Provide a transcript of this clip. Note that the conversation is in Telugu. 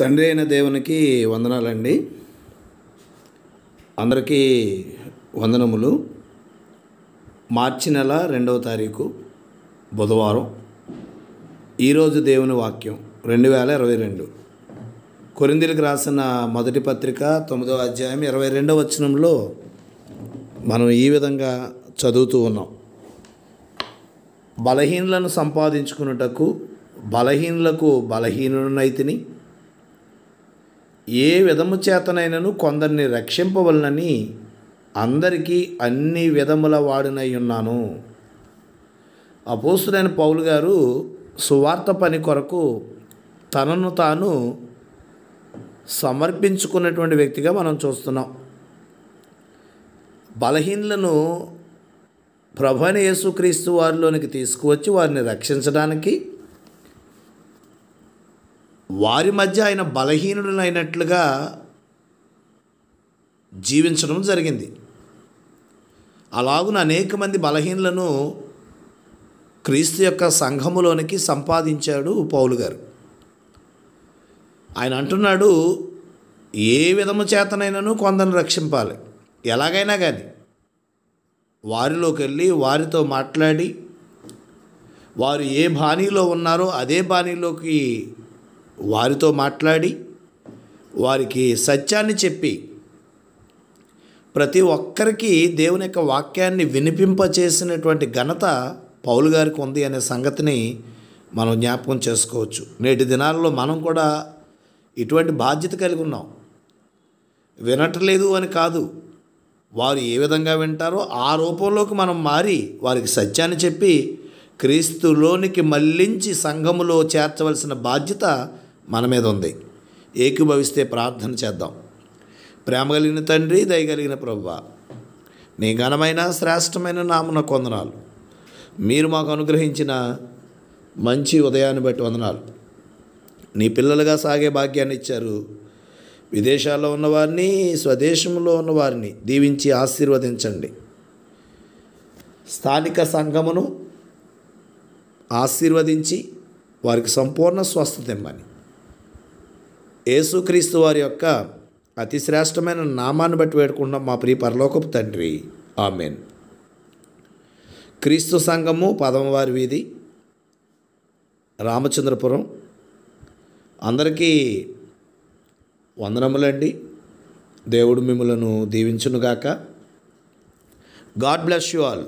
తండ్రి అయిన దేవునికి వందనాలండి అందరికీ వందనములు మార్చి నెల రెండవ తారీఖు బుధవారం ఈరోజు దేవుని వాక్యం రెండు వేల ఇరవై రెండు కొరిందిలకు రాసిన మొదటి పత్రిక తొమ్మిదవ అధ్యాయం ఇరవై రెండవ వచనంలో మనం ఈ విధంగా చదువుతూ ఉన్నాం బలహీనులను సంపాదించుకున్నటకు బలహీనులకు బలహీనునైతిని ఏ విధము చేతనైనను కొందరిని రక్షింపవలనని అందరికీ అన్ని విధముల వాడినై ఉన్నాను అపోసుడైన పౌలు గారు సువార్త పని కొరకు తనను తాను సమర్పించుకున్నటువంటి వ్యక్తిగా మనం చూస్తున్నాం బలహీనులను ప్రభు యేసుక్రీస్తు వారిలోనికి తీసుకువచ్చి వారిని రక్షించడానికి వారి మధ్య ఆయన బలహీనుడనైనట్లుగా జీవించడం జరిగింది అలాగున అనేక మంది బలహీనులను క్రీస్తు యొక్క సంఘములోనికి సంపాదించాడు పౌలు గారు ఆయన అంటున్నాడు ఏ విధము చేతనైనాను కొందరు రక్షింపాలి ఎలాగైనా కానీ వారిలోకి వెళ్ళి వారితో మాట్లాడి వారు ఏ బాణీలో ఉన్నారో అదే బాణీలోకి వారితో మాట్లాడి వారికి సత్యాన్ని చెప్పి ప్రతి ఒక్కరికి దేవుని యొక్క వాక్యాన్ని వినిపింపచేసినటువంటి ఘనత పౌలు గారికి ఉంది అనే సంగతిని మనం జ్ఞాపకం చేసుకోవచ్చు నేటి దినాల్లో మనం కూడా ఇటువంటి బాధ్యత కలిగి ఉన్నాం వినట్లేదు అని కాదు వారు ఏ విధంగా వింటారో ఆ రూపంలోకి మనం మారి వారికి సత్యాన్ని చెప్పి క్రీస్తులోనికి మళ్లించి సంఘములో చేర్చవలసిన బాధ్యత మన మీద ఉంది ఏకీభవిస్తే ప్రార్థన చేద్దాం ప్రేమ కలిగిన తండ్రి దయగలిగిన ప్రభు నీ ఘనమైన శ్రేష్టమైన నామున కొందనాలు మీరు మాకు అనుగ్రహించిన మంచి ఉదయాన్ని బట్టి వందనాలు నీ పిల్లలుగా సాగే భాగ్యాన్ని ఇచ్చారు విదేశాల్లో ఉన్నవారిని స్వదేశంలో ఉన్నవారిని దీవించి ఆశీర్వదించండి స్థానిక సంఘమును ఆశీర్వదించి వారికి సంపూర్ణ స్వస్థత ఇమ్మని యేసుక్రీస్తు వారి యొక్క అతి శ్రేష్టమైన నామాన్ని బట్టి వేడుకుంటున్నాం మా ప్రియ పరలోకపు తండ్రి ఆమెన్ క్రీస్తు సంఘము పదమవారి వీధి రామచంద్రపురం అందరికీ వందనములండి దేవుడు మిమ్మలను దీవించునుగాక గాడ్ బ్లెస్ యు ఆల్